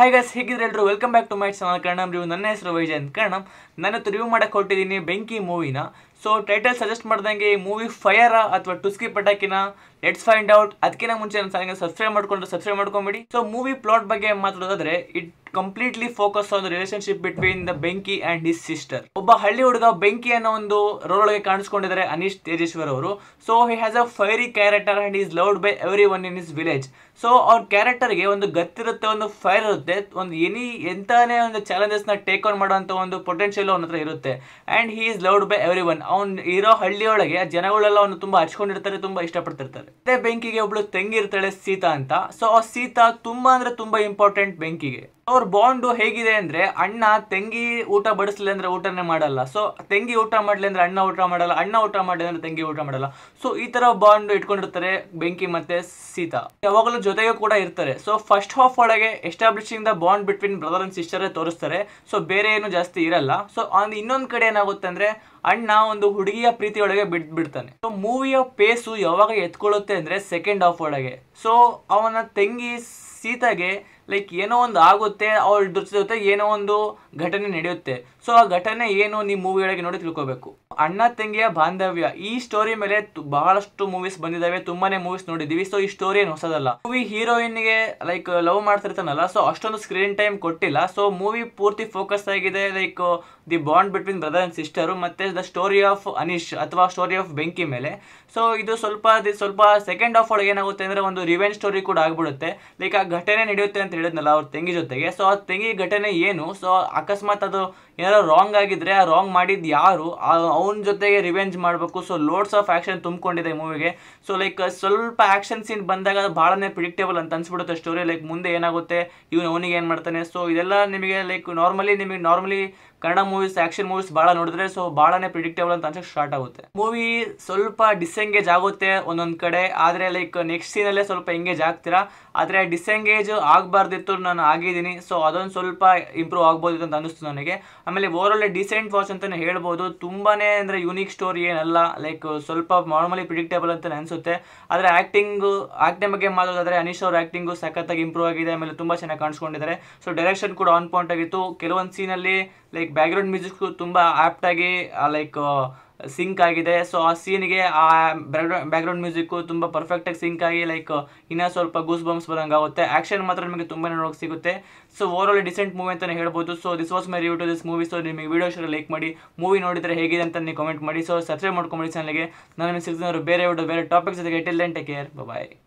hi guys ಹೇಗಿದ್ರೆ ಎಲ್ಲರೂ welcome back to my channel Karnam review ನನ್ನ ಹೆಸರು ವೈಜಯಂತ್ ಕನ್ನಡ ನಾನು ರಿವ್ಯೂ ಮಾಡಕ್ಕೆ ಕೊಟ್ಟಿದ್ದೀನಿ ಬೆಂಕಿ ಮೂವಿನ ಸೊ ಟೈಟಲ್ ಸಜೆಸ್ಟ್ ಮಾಡ್ದಂಗೆ ಮೂವಿ ಫೈರ್ ಅಥವಾ ಟುಸ್ಕಿ ಪಟಾಕಿನ ಲೆಟ್ಸ್ ಫೈಂಡ್ ಔಟ್ ಅದಕ್ಕಿಂತ ಮುಂಚೆ ನನ್ನ ಸಬ್ಸ್ಕ್ರೈಬ್ ಮಾಡ್ಕೊಂಡ್ರೆ ಸಬ್ಸ್ಕ್ರೈಬ್ ಮಾಡ್ಕೊಂಬಿಡಿ ಸೊ ಮೂವಿ ಪ್ಲಾಟ್ ಬಗ್ಗೆ ಮಾತಾಡೋದಾದ್ರೆ it completely focus on relationship between the Benki and his sister ಒಬ್ಬ ಹಳ್ಳಿ ಹುಡುಗ ಬೆಂಕಿ ಅನ್ನೋ ಒಂದು ರೋಲ್ ಒಳಗೆ ಕಾಣಿಸ್ಕೊಂಡಿದ್ದಾರೆ ಅನೀಶ್ ತೇಜೇಶ್ವರ್ ಅವರು so he has a fiery character and is loved by everyone in his village so ಅವ್ರ ಕ್ಯಾರೆಕ್ಟರ್ಗೆ ಒಂದು ಗತ್ತಿರುತ್ತೆ ಒಂದು ಫೈರ್ ಇರುತ್ತೆ ಒಂದು ಎನಿ ಎಂತಾನೇ ಒಂದು ಚಾಲೆಂಜಸ್ ನ ಟೇಕ್ ಆನ್ ಮಾಡುವಂತ ಒಂದು ಪೊಟೆನ್ಶಿಯಲ್ ಅವನ ಹತ್ರ ಇರುತ್ತೆ and he is loved by everyone ಅವ್ನು ಇರೋ ಹಳ್ಳಿಯೊಳಗೆ ಜನಗಳೆಲ್ಲ ಅವನು ತುಂಬಾ ಹಚ್ಕೊಂಡಿರ್ತಾರೆ ತುಂಬಾ ಇಷ್ಟಪಡ್ತಿರ್ತಾರೆ ಅದೇ ಬೆಂಕಿಗೆ ಒಬ್ಳು ತಂಗಿರ್ತಾಳೆ ಸೀತಾ ಅಂತ ಸೊ ಆ ಸೀತಾ ತುಂಬಾ ಅಂದ್ರೆ ತುಂಬಾ ಇಂಪಾರ್ಟೆಂಟ್ ಬೆಂಕಿಗೆ ಅವ್ರ ಬಾಂಡ್ ಹೇಗಿದೆ ಅಂದ್ರೆ ಅಣ್ಣ ತಂಗಿ ಊಟ ಬಡಿಸ್ಲಿ ಅಂದ್ರೆ ಊಟನೇ ಮಾಡಲ್ಲ ಸೊ ತಂಗಿ ಊಟ ಮಾಡಲಿ ಅಂದ್ರೆ ಅಣ್ಣ ಊಟ ಮಾಡಲ್ಲ ಅಣ್ಣ ಊಟ ಮಾಡಿದ್ರೆ ಅಂದ್ರೆ ತಂಗಿ ಊಟ ಮಾಡಲ್ಲ ಸೊ ಈ ತರ ಬಾಂಡ್ ಇಟ್ಕೊಂಡಿರ್ತಾರೆ ಬೆಂಕಿ ಮತ್ತೆ ಸೀತಾ ಯಾವಾಗಲೂ ಜೊತೆಗೂ ಕೂಡ ಇರ್ತಾರೆ ಸೊ ಫಸ್ಟ್ ಹಾಫ್ ಒಳಗೆ establishing the bond between brother and sister ತೋರಿಸ್ತಾರೆ ಸೊ ಬೇರೆ ಏನು ಜಾಸ್ತಿ ಇರಲ್ಲ ಸೊ ಅಂದ್ ಇನ್ನೊಂದು ಕಡೆ ಏನಾಗುತ್ತೆ ಅಂದ್ರೆ ಅಣ್ಣ ಒಂದು ಹುಡುಗಿಯ ಪ್ರೀತಿಯೊಳಗೆ ಬಿಟ್ ಬಿಡ್ತಾನೆ ಸೊ ಮೂವಿಯ ಪೇಸು ಯಾವಾಗ ಎತ್ಕೊಳ್ಳುತ್ತೆ ಅಂದ್ರೆ ಸೆಕೆಂಡ್ ಹಾಫ್ ಒಳಗೆ ಸೊ ಅವನ ತಂಗಿ ಸೀತಾಗೆ ಲೈಕ್ ಏನೋ ಒಂದು ಆಗುತ್ತೆ ಅವ್ರ ಜೊತೆ ಏನೋ ಒಂದು ಘಟನೆ ನಡೆಯುತ್ತೆ ಸೊ ಆ ಘಟನೆ ಏನು ನೀವು ಮೂವಿಗಳಿಗೆ ನೋಡಿ ತಿಳ್ಕೊಬೇಕು ಅಣ್ಣ ತಂಗಿಯ ಬಾಂಧವ್ಯ ಈ ಸ್ಟೋರಿ ಮೇಲೆ ಬಹಳಷ್ಟು ಮೂವೀಸ್ ಬಂದಿದ್ದಾವೆ ತುಂಬಾನೇ ಮೂವೀಸ್ ನೋಡಿದ್ದೀವಿ ಸೊ ಈ ಸ್ಟೋರಿ ಏನು ಹೊಸದಲ್ಲ ಮೂವಿ ಹೀರೋಯಿನ್ಗೆ ಲೈಕ್ ಲವ್ ಮಾಡ್ತಿರ್ತಾನಲ್ಲ ಸೊ ಅಷ್ಟೊಂದು ಸ್ಕ್ರೀನ್ ಟೈಮ್ ಕೊಟ್ಟಿಲ್ಲ ಸೊ ಮೂವಿ ಪೂರ್ತಿ ಫೋಕಸ್ ಆಗಿದೆ like the bond between brother and sister ಮತ್ತು ದ ಸ್ಟೋರಿ ಆಫ್ ಅನಿಶ್ ಅಥವಾ ಸ್ಟೋರಿ ಆಫ್ ಬೆಂಕಿ ಮೇಲೆ ಸೊ ಇದು ಸ್ವಲ್ಪ ದಿ ಸ್ವಲ್ಪ ಸೆಕೆಂಡ್ ಆಫ್ ಒಳಗೆ ಏನಾಗುತ್ತೆ ಅಂದರೆ ಒಂದು ರಿವೆಂಜ್ ಸ್ಟೋರಿ ಕೂಡ ಆಗಿಬಿಡುತ್ತೆ ಲೈಕ್ ಆ ಘಟನೆ ನಡೆಯುತ್ತೆ ಅಂತ ಹೇಳಿದ್ನಲ್ಲ ಅವ್ರ ತಂಗಿ ಜೊತೆಗೆ ಸೊ ಆ ತಂಗಿ ಘಟನೆ ಏನು ಸೊ ಅಕಸ್ಮಾತ್ ಅದು ಏನಾದ್ರು ರಾಂಗ್ ಆಗಿದ್ರೆ ಆ ರಾಂಗ್ ಮಾಡಿದ್ದು ಯಾರು ಅವನ ಜೊತೆಗೆ ರಿವೆಂಜ್ ಮಾಡಬೇಕು ಸೊ ಲೋಡ್ಸ್ ಆಫ್ ಆ್ಯಕ್ಷನ್ ತುಂಬಿಕೊಂಡಿದೆ ಮೂವಿಗೆ ಸೊ ಲೈಕ್ ಸ್ವಲ್ಪ ಆ್ಯಕ್ಷನ್ ಸೀನ್ ಬಂದಾಗ ಅದು ಭಾಳನೇ ಪ್ರಿಡಿಕ್ಟೇಬಲ್ ಅಂತ ಅನ್ಸ್ಬಿಡುತ್ತೆ ಸ್ಟೋರಿ ಲೈಕ್ ಮುಂದೆ ಏನಾಗುತ್ತೆ ಇವನು ಅವನಿಗೆ ಏನು ಮಾಡ್ತಾನೆ ಸೊ ಇದೆಲ್ಲ ನಿಮಗೆ ಲೈಕ್ ನಾರ್ಮಲಿ ನಿಮಗೆ normally Kannada movie movies action movies ಬಹಳ ನೋಡಿದ್ರೆ ಸೊ ಬಹಳನೇ ಪ್ರಿಡಿಕ್ಟೇಬಲ್ ಅಂತ ಅನ್ಸಕ್ಕೆ ಸ್ಟಾರ್ಟ್ ಆಗುತ್ತೆ ಮೂವಿ ಸ್ವಲ್ಪ ಡಿಸ್ಎಂಗೇಜ್ ಆಗುತ್ತೆ ಒಂದೊಂದು ಕಡೆ ಆದ್ರೆ ಲೈಕ್ ನೆಕ್ಸ್ಟ್ ಸೀನ್ ಅಲ್ಲೇ ಸ್ವಲ್ಪ ಎಂಗೇಜ್ ಆಗ್ತೀರಾ ಆದ್ರೆ ಡಿಸ್ಎಂಗೇಜ್ ಆಗಬಾರ್ದಿತ್ತು ನಾನು ಆಗಿದ್ದೀನಿ ಸೊ ಅದೊಂದು ಸ್ವಲ್ಪ ಇಂಪ್ರೂವ್ ಆಗ್ಬೋದಿತ್ತು ಅಂತ ಅನಿಸ್ತು ನನಗೆ ಆಮೇಲೆ ಓವರ್ ಆಲ್ ಡಿಸೆಂಟ್ ವಾಚ್ ಅಂತಾನೆ ಹೇಳ್ಬೋದು ತುಂಬಾನೇ ಅಂದ್ರೆ ಯೂನಿಕ್ ಸ್ಟೋರಿ ಏನಲ್ಲ ಲೈಕ್ ಸ್ವಲ್ಪ ನಾರ್ಮಲಿ ಪ್ರಿಡಿಕ್ಟೇಬಲ್ ಅಂತ ಅನ್ಸುತ್ತೆ ಆದ್ರೆ ಆಕ್ಟಿಂಗ್ ಆಕ್ಟಿಂಗ್ ಬಗ್ಗೆ ಮಾತಾಡೋದಾದ್ರೆ ಅನೀಶ್ ಅವ್ರ ಆಕ್ಟಿಂಗ್ ಸಖತ್ತಾಗಿ ಇಂಪ್ರೂವ್ ಆಗಿದೆ ಆಮೇಲೆ ತುಂಬಾ ಚೆನ್ನಾಗಿ ಕಾಣಿಸ್ಕೊಂಡಿದ್ದಾರೆ ಸೊ ಡೈರೆಕ್ಷನ್ ಕೂಡ ಆನ್ ಪಾಯಿಂಟ್ ಆಗಿತ್ತು ಕೆಲವೊಂದು ಸೀನಲ್ಲಿ ಲೈಕ್ ಬ್ಯಾಕ್ಗ್ರೌಂಡ್ ಬ್ಯಾಕ್ಗ್ರೌಂಡ್ ಮ್ಯೂಸಿಕ್ ತುಂಬ ಆ್ಯಪ್ಟಾಗಿ ಲೈಕ್ ಸಿಂಕ್ ಆಗಿದೆ ಸೊ ಆ ಸೀನ್ಗೆ ಆ ಬ್ಯಾಕ್ಗ್ರೌಂಡ್ ಮ್ಯೂಸಿಕ್ ಮ್ಯೂಸಿಕ್ಕು ತುಂಬ ಪರ್ಫೆಕ್ಟಾಗಿ ಸಿಂಕ್ ಆಗಿ ಲೈಕ್ ಇನ್ನೂ ಸ್ವಲ್ಪ ಗೂಸ್ ಬಂಪ್ಸ್ ಆಗುತ್ತೆ ಆ್ಯಕ್ಷನ್ ಮಾತ್ರ ನಿಮಗೆ ತುಂಬ ನೋಡೋಕೆ ಸಿಗುತ್ತೆ so over all decent movie ಅಂತಲೇ ಹೇಳ್ಬೋದು so this was my review to this movie so ನಿಮಗೆ ವೀಡಿಯೋ ಶೇರ್ ಲೈಕ್ ಮಾಡಿ ಮೂವಿ ನೋಡಿದರೆ ಹೇಗಿದೆ ಅಂತ ನೀವು ಕಮೆಂಟ್ ಮಾಡಿ ಸೊ ಸಬ್ಸ್ಕ್ರೈಬ್ ಮಾಡ್ಕೊಂಬಿಡಿ ಚಾನಲ್ಗೆ ನಾನು ನಿಮಗೆ ಬೇರೆ ಬೇರೆ ಟಾಪಿಕ್ಸ್ ಜೊತೆಗೆ ಟೆಲ್ ದೆನ್ ಟೇಕ್ ಕೇರ್ ಬಾಯ್